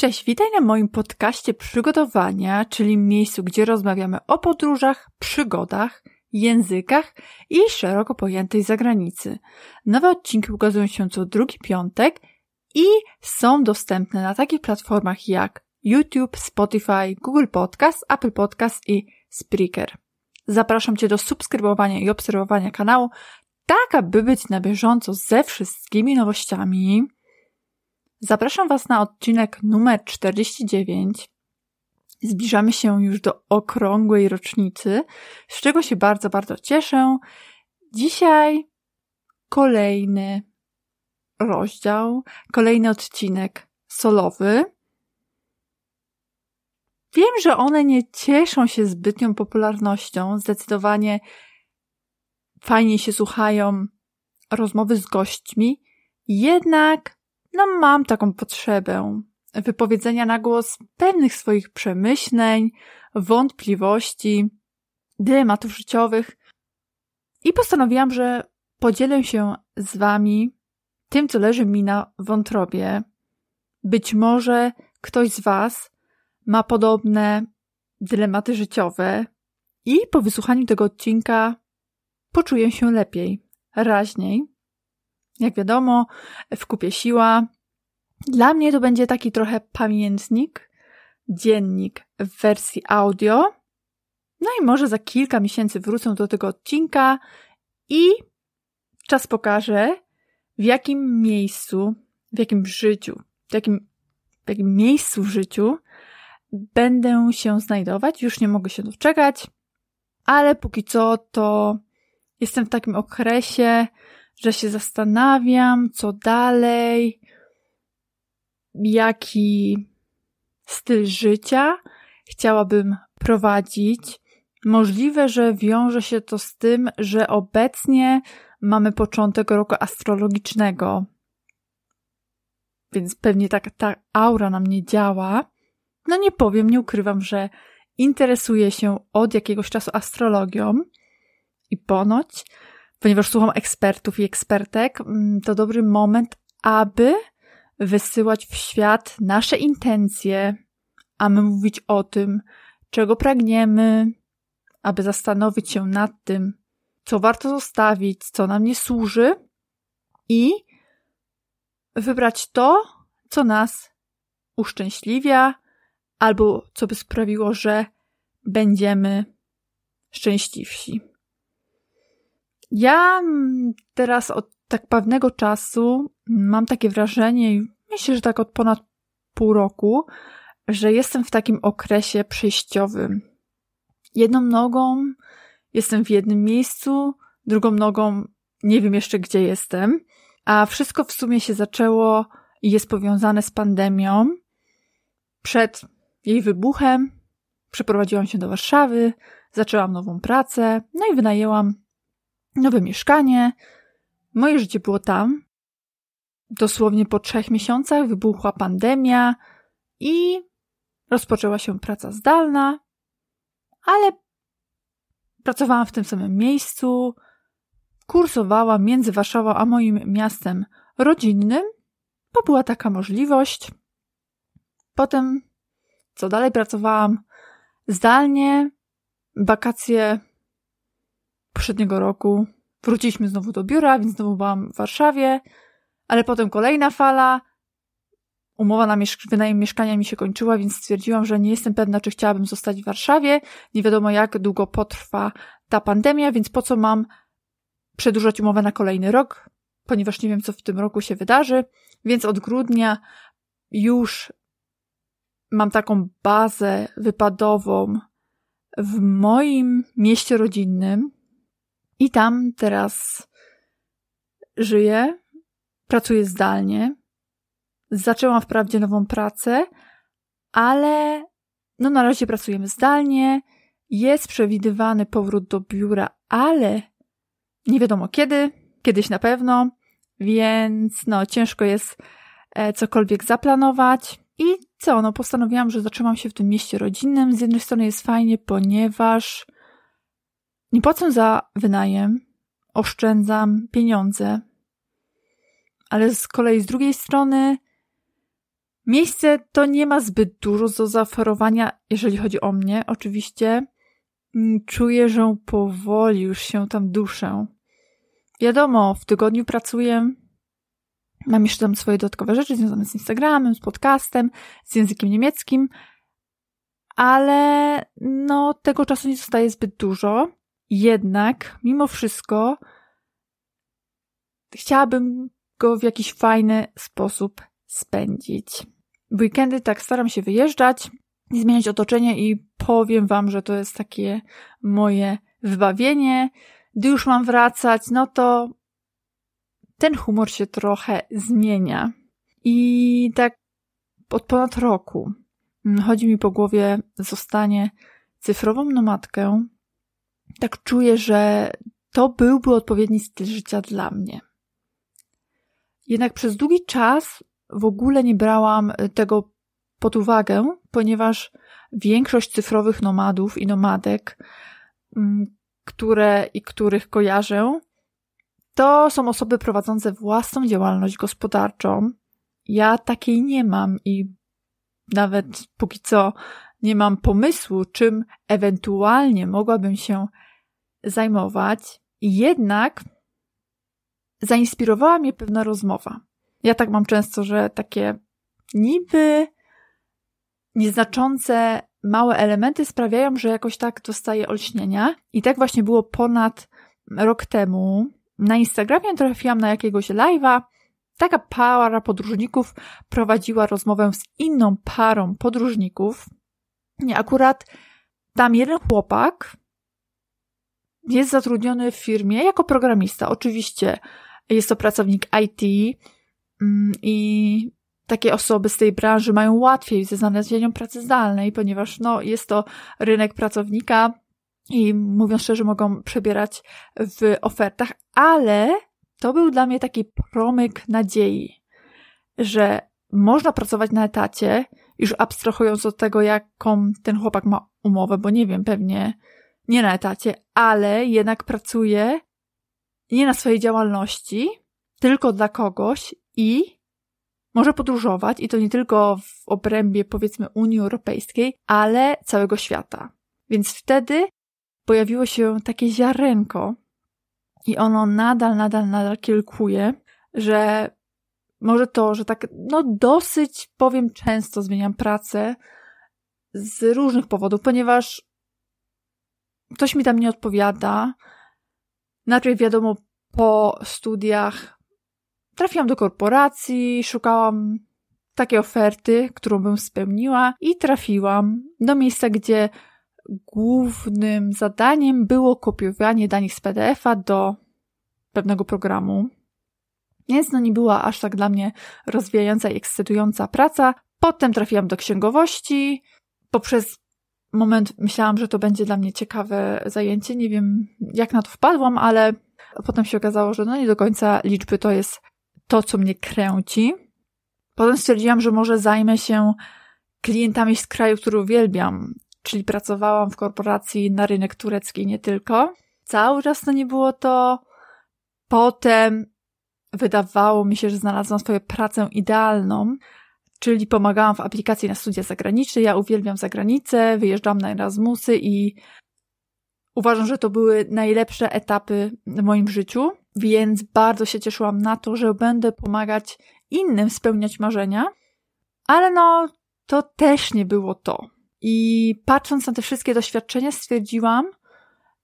Cześć, witaj na moim podcaście Przygotowania, czyli miejscu, gdzie rozmawiamy o podróżach, przygodach, językach i szeroko pojętej zagranicy. Nowe odcinki ukazują się co drugi piątek i są dostępne na takich platformach jak YouTube, Spotify, Google Podcast, Apple Podcast i Spreaker. Zapraszam Cię do subskrybowania i obserwowania kanału, tak aby być na bieżąco ze wszystkimi nowościami. Zapraszam Was na odcinek numer 49. Zbliżamy się już do okrągłej rocznicy, z czego się bardzo, bardzo cieszę. Dzisiaj kolejny rozdział, kolejny odcinek solowy. Wiem, że one nie cieszą się zbytnią popularnością. Zdecydowanie fajnie się słuchają rozmowy z gośćmi, jednak no mam taką potrzebę wypowiedzenia na głos pewnych swoich przemyśleń, wątpliwości, dylematów życiowych i postanowiłam, że podzielę się z wami tym, co leży mi na wątrobie. Być może ktoś z was ma podobne dylematy życiowe i po wysłuchaniu tego odcinka poczuję się lepiej, raźniej jak wiadomo, w kupie siła. Dla mnie to będzie taki trochę pamiętnik, dziennik w wersji audio. No i może za kilka miesięcy wrócę do tego odcinka i czas pokaże, w jakim miejscu, w jakim życiu, w jakim, w jakim miejscu w życiu będę się znajdować. Już nie mogę się doczekać, ale póki co to jestem w takim okresie, że się zastanawiam, co dalej, jaki styl życia chciałabym prowadzić. Możliwe, że wiąże się to z tym, że obecnie mamy początek roku astrologicznego, więc pewnie tak ta aura na mnie działa. No nie powiem, nie ukrywam, że interesuję się od jakiegoś czasu astrologią i ponoć ponieważ słucham ekspertów i ekspertek, mm, to dobry moment, aby wysyłać w świat nasze intencje, aby mówić o tym, czego pragniemy, aby zastanowić się nad tym, co warto zostawić, co nam nie służy i wybrać to, co nas uszczęśliwia, albo co by sprawiło, że będziemy szczęśliwsi. Ja mm, teraz od tak pewnego czasu mam takie wrażenie, myślę, że tak od ponad pół roku, że jestem w takim okresie przejściowym. Jedną nogą jestem w jednym miejscu, drugą nogą nie wiem jeszcze gdzie jestem, a wszystko w sumie się zaczęło i jest powiązane z pandemią. Przed jej wybuchem przeprowadziłam się do Warszawy, zaczęłam nową pracę, no i wynajęłam nowe mieszkanie. Moje życie było tam. Dosłownie po trzech miesiącach wybuchła pandemia i rozpoczęła się praca zdalna, ale pracowałam w tym samym miejscu, kursowałam między Warszawą a moim miastem rodzinnym, bo była taka możliwość. Potem, co dalej, pracowałam zdalnie, wakacje poprzedniego roku wróciliśmy znowu do biura, więc znowu byłam w Warszawie, ale potem kolejna fala. Umowa na mieszkanie wynajem mieszkania mi się kończyła, więc stwierdziłam, że nie jestem pewna, czy chciałabym zostać w Warszawie. Nie wiadomo, jak długo potrwa ta pandemia, więc po co mam przedłużać umowę na kolejny rok, ponieważ nie wiem, co w tym roku się wydarzy. Więc od grudnia już mam taką bazę wypadową w moim mieście rodzinnym, i tam teraz żyję, pracuję zdalnie. Zaczęłam wprawdzie nową pracę, ale no na razie pracujemy zdalnie. Jest przewidywany powrót do biura, ale nie wiadomo kiedy, kiedyś na pewno, więc no ciężko jest e, cokolwiek zaplanować. I co, no postanowiłam, że zaczęłam się w tym mieście rodzinnym. Z jednej strony jest fajnie, ponieważ nie płacę za wynajem, oszczędzam pieniądze, ale z kolei z drugiej strony miejsce to nie ma zbyt dużo do zaoferowania, jeżeli chodzi o mnie, oczywiście. Mm, czuję, że powoli już się tam duszę. Wiadomo, w tygodniu pracuję, mam jeszcze tam swoje dodatkowe rzeczy związane z Instagramem, z podcastem, z językiem niemieckim, ale no tego czasu nie zostaje zbyt dużo. Jednak, mimo wszystko, chciałabym go w jakiś fajny sposób spędzić. W weekendy tak staram się wyjeżdżać, zmieniać otoczenie i powiem Wam, że to jest takie moje wybawienie. Gdy już mam wracać, no to ten humor się trochę zmienia. I tak od ponad roku mm, chodzi mi po głowie zostanie cyfrową nomadkę, tak czuję, że to byłby odpowiedni styl życia dla mnie. Jednak przez długi czas w ogóle nie brałam y, tego pod uwagę, ponieważ większość cyfrowych nomadów i nomadek, mm, które i których kojarzę, to są osoby prowadzące własną działalność gospodarczą. Ja takiej nie mam i nawet póki co nie mam pomysłu, czym ewentualnie mogłabym się zajmować, jednak zainspirowała mnie pewna rozmowa. Ja tak mam często, że takie niby nieznaczące małe elementy sprawiają, że jakoś tak dostaję olśnienia. I tak właśnie było ponad rok temu. Na Instagramie trafiłam na jakiegoś live'a. Taka para podróżników prowadziła rozmowę z inną parą podróżników. Nie, akurat tam jeden chłopak jest zatrudniony w firmie jako programista. Oczywiście jest to pracownik IT mm, i takie osoby z tej branży mają łatwiej ze znalezieniem pracy zdalnej, ponieważ no, jest to rynek pracownika i mówiąc szczerze, mogą przebierać w ofertach, ale to był dla mnie taki promyk nadziei, że można pracować na etacie, już abstrahując od tego, jaką ten chłopak ma umowę, bo nie wiem, pewnie nie na etacie, ale jednak pracuje nie na swojej działalności, tylko dla kogoś i może podróżować i to nie tylko w obrębie powiedzmy Unii Europejskiej, ale całego świata. Więc wtedy pojawiło się takie ziarenko i ono nadal, nadal, nadal kilkuje, że może to, że tak, no dosyć, powiem, często zmieniam pracę z różnych powodów, ponieważ ktoś mi tam nie odpowiada. Najpierw wiadomo, po studiach trafiłam do korporacji, szukałam takiej oferty, którą bym spełniła i trafiłam do miejsca, gdzie głównym zadaniem było kopiowanie danych z PDF-a do pewnego programu. Więc no nie była aż tak dla mnie rozwijająca i ekscytująca praca. Potem trafiłam do księgowości. Poprzez moment myślałam, że to będzie dla mnie ciekawe zajęcie. Nie wiem, jak na to wpadłam, ale potem się okazało, że no nie do końca liczby to jest to, co mnie kręci. Potem stwierdziłam, że może zajmę się klientami z kraju, który uwielbiam, czyli pracowałam w korporacji na rynek turecki nie tylko. Cały czas to nie było to. Potem wydawało mi się, że znalazłam swoją pracę idealną, czyli pomagałam w aplikacji na studia zagraniczne. Ja uwielbiam zagranicę, wyjeżdżam na Erasmusy i uważam, że to były najlepsze etapy w moim życiu, więc bardzo się cieszyłam na to, że będę pomagać innym spełniać marzenia, ale no, to też nie było to. I patrząc na te wszystkie doświadczenia, stwierdziłam,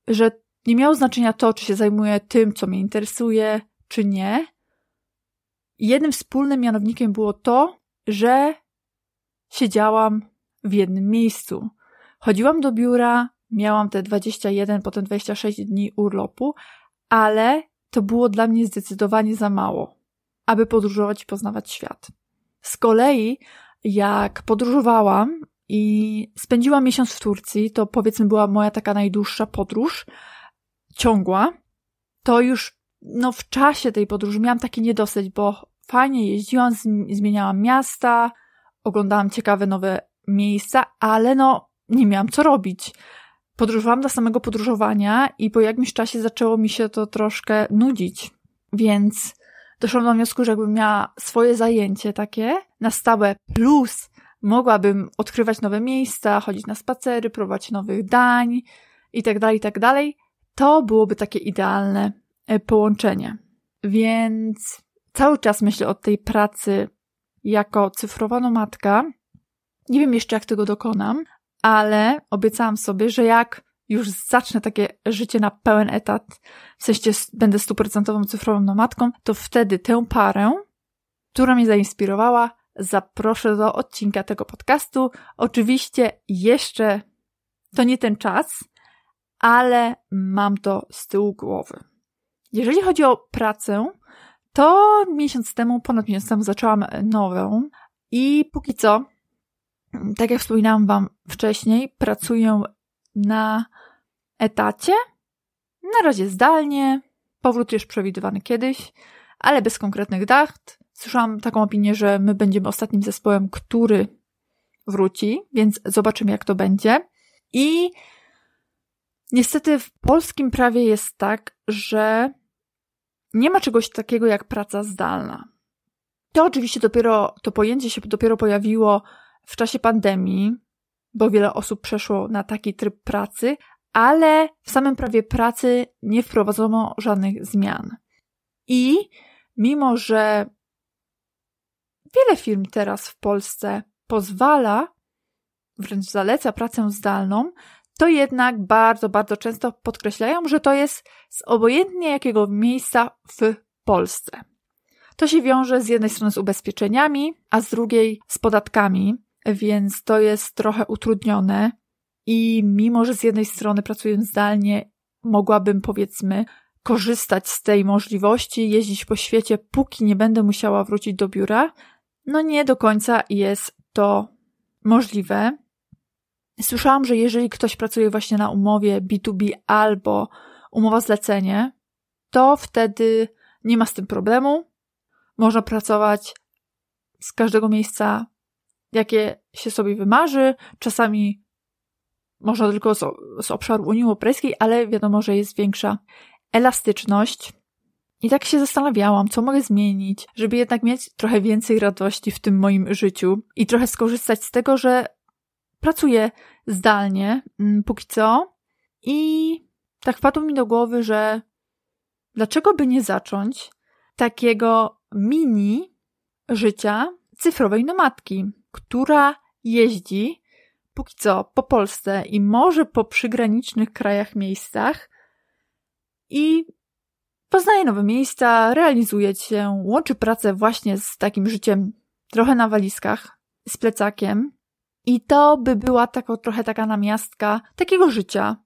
że nie miało znaczenia to, czy się zajmuję tym, co mnie interesuje, czy nie, jednym wspólnym mianownikiem było to, że siedziałam w jednym miejscu. Chodziłam do biura, miałam te 21, potem 26 dni urlopu, ale to było dla mnie zdecydowanie za mało, aby podróżować i poznawać świat. Z kolei, jak podróżowałam i spędziłam miesiąc w Turcji, to powiedzmy była moja taka najdłuższa podróż, ciągła, to już no w czasie tej podróży miałam taki niedosyć, bo fajnie jeździłam, zmieniałam miasta, oglądałam ciekawe nowe miejsca, ale no nie miałam co robić. Podróżowałam do samego podróżowania i po jakimś czasie zaczęło mi się to troszkę nudzić, więc doszłam do wniosku, że jakbym miała swoje zajęcie takie na stałe plus mogłabym odkrywać nowe miejsca, chodzić na spacery, próbować nowych dań itd., tak itd., tak to byłoby takie idealne E, połączenie. Więc cały czas myślę o tej pracy jako cyfrowana matka. Nie wiem jeszcze, jak tego dokonam, ale obiecałam sobie, że jak już zacznę takie życie na pełen etat, w sensie będę stuprocentową cyfrową nomadką, to wtedy tę parę, która mnie zainspirowała, zaproszę do odcinka tego podcastu. Oczywiście jeszcze to nie ten czas, ale mam to z tyłu głowy. Jeżeli chodzi o pracę, to miesiąc temu, ponad miesiąc temu zaczęłam nową i póki co, tak jak wspominałam Wam wcześniej, pracuję na etacie. Na razie zdalnie, powrót już przewidywany kiedyś, ale bez konkretnych dat. Słyszałam taką opinię, że my będziemy ostatnim zespołem, który wróci, więc zobaczymy, jak to będzie. I niestety w polskim prawie jest tak, że nie ma czegoś takiego jak praca zdalna. To oczywiście dopiero, to pojęcie się dopiero pojawiło w czasie pandemii, bo wiele osób przeszło na taki tryb pracy, ale w samym prawie pracy nie wprowadzono żadnych zmian. I mimo, że wiele firm teraz w Polsce pozwala, wręcz zaleca pracę zdalną, to jednak bardzo, bardzo często podkreślają, że to jest z obojętnie jakiego miejsca w Polsce. To się wiąże z jednej strony z ubezpieczeniami, a z drugiej z podatkami, więc to jest trochę utrudnione. I mimo, że z jednej strony pracuję zdalnie, mogłabym powiedzmy korzystać z tej możliwości, jeździć po świecie, póki nie będę musiała wrócić do biura, no nie do końca jest to możliwe. Słyszałam, że jeżeli ktoś pracuje właśnie na umowie B2B albo umowa zlecenie, to wtedy nie ma z tym problemu. Można pracować z każdego miejsca, jakie się sobie wymarzy. Czasami można tylko z, z obszaru Unii Europejskiej, ale wiadomo, że jest większa elastyczność. I tak się zastanawiałam, co mogę zmienić, żeby jednak mieć trochę więcej radości w tym moim życiu i trochę skorzystać z tego, że pracuję zdalnie mm, póki co i tak wpadło mi do głowy, że dlaczego by nie zacząć takiego mini życia cyfrowej nomadki, która jeździ póki co po Polsce i może po przygranicznych krajach miejscach i poznaje nowe miejsca, realizuje się, łączy pracę właśnie z takim życiem trochę na walizkach, z plecakiem, i to by była taka, trochę taka namiastka takiego życia.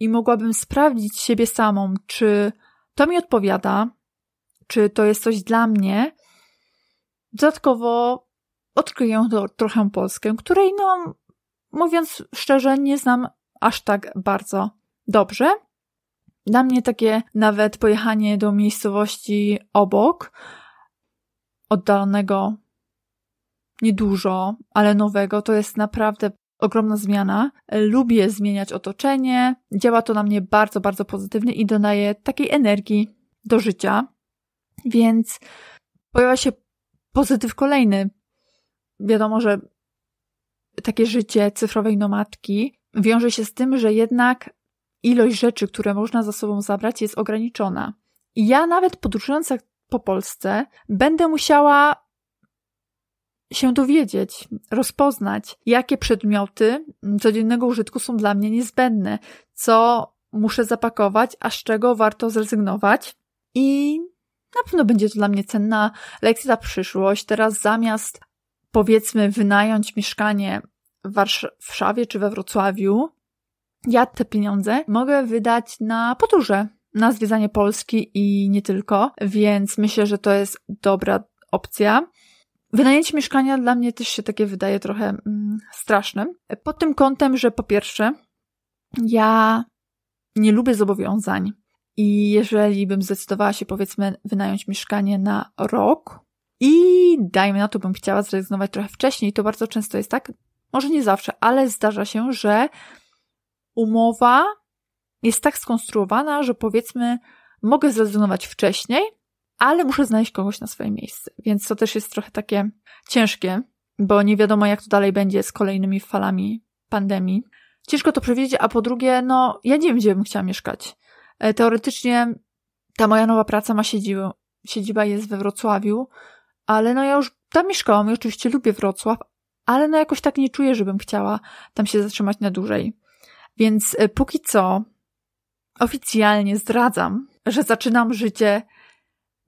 I mogłabym sprawdzić siebie samą, czy to mi odpowiada, czy to jest coś dla mnie. Dodatkowo odkryję to, trochę Polskę, której, no, mówiąc szczerze, nie znam aż tak bardzo dobrze. Dla mnie takie nawet pojechanie do miejscowości obok, oddalonego niedużo, ale nowego, to jest naprawdę ogromna zmiana. Lubię zmieniać otoczenie, działa to na mnie bardzo, bardzo pozytywnie i dodaje takiej energii do życia. Więc pojawia się pozytyw kolejny. Wiadomo, że takie życie cyfrowej nomadki wiąże się z tym, że jednak ilość rzeczy, które można za sobą zabrać, jest ograniczona. I ja nawet podróżując po Polsce będę musiała się dowiedzieć, rozpoznać, jakie przedmioty codziennego użytku są dla mnie niezbędne, co muszę zapakować, a z czego warto zrezygnować. I na pewno będzie to dla mnie cenna lekcja na przyszłość. Teraz zamiast powiedzmy wynająć mieszkanie w Warszawie czy we Wrocławiu, ja te pieniądze mogę wydać na podróże, na zwiedzanie Polski i nie tylko, więc myślę, że to jest dobra opcja. Wynajęcie mieszkania dla mnie też się takie wydaje trochę mm, strasznym. Pod tym kątem, że po pierwsze, ja nie lubię zobowiązań. I jeżeli bym zdecydowała się, powiedzmy, wynająć mieszkanie na rok i dajmy na to, bym chciała zrezygnować trochę wcześniej, to bardzo często jest tak, może nie zawsze, ale zdarza się, że umowa jest tak skonstruowana, że powiedzmy, mogę zrezygnować wcześniej, ale muszę znaleźć kogoś na swoje miejsce. Więc to też jest trochę takie ciężkie, bo nie wiadomo, jak to dalej będzie z kolejnymi falami pandemii. Ciężko to przewidzieć, a po drugie, no, ja nie wiem, gdzie bym chciała mieszkać. E, teoretycznie ta moja nowa praca ma siedzibę. Siedziba jest we Wrocławiu, ale no ja już tam mieszkałam i oczywiście lubię Wrocław, ale no jakoś tak nie czuję, żebym chciała tam się zatrzymać na dłużej. Więc e, póki co oficjalnie zdradzam, że zaczynam życie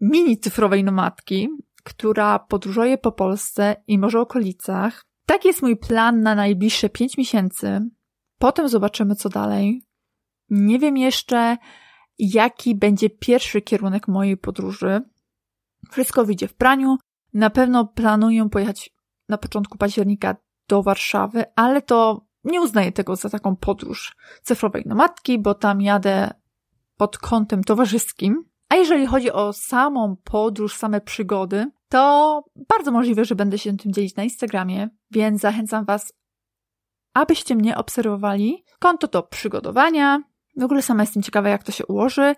mini cyfrowej nomadki, która podróżuje po Polsce i może okolicach. Taki jest mój plan na najbliższe 5 miesięcy. Potem zobaczymy, co dalej. Nie wiem jeszcze, jaki będzie pierwszy kierunek mojej podróży. Wszystko wyjdzie w praniu. Na pewno planuję pojechać na początku października do Warszawy, ale to nie uznaję tego za taką podróż cyfrowej nomadki, bo tam jadę pod kątem towarzyskim. A jeżeli chodzi o samą podróż, same przygody, to bardzo możliwe, że będę się tym dzielić na Instagramie, więc zachęcam Was, abyście mnie obserwowali. Konto to przygodowania. W ogóle sama jestem ciekawa, jak to się ułoży.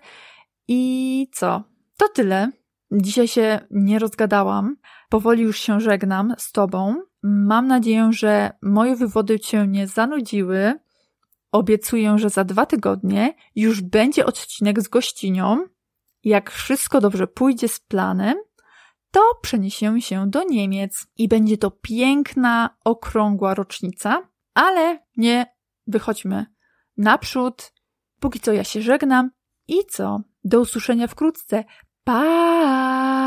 I co? To tyle. Dzisiaj się nie rozgadałam. Powoli już się żegnam z Tobą. Mam nadzieję, że moje wywody Cię nie zanudziły. Obiecuję, że za dwa tygodnie już będzie odcinek z gościnią. Jak wszystko dobrze pójdzie z planem, to przeniesiemy się do Niemiec i będzie to piękna, okrągła rocznica, ale nie wychodźmy naprzód. Póki co ja się żegnam i co? Do usłyszenia wkrótce. Pa!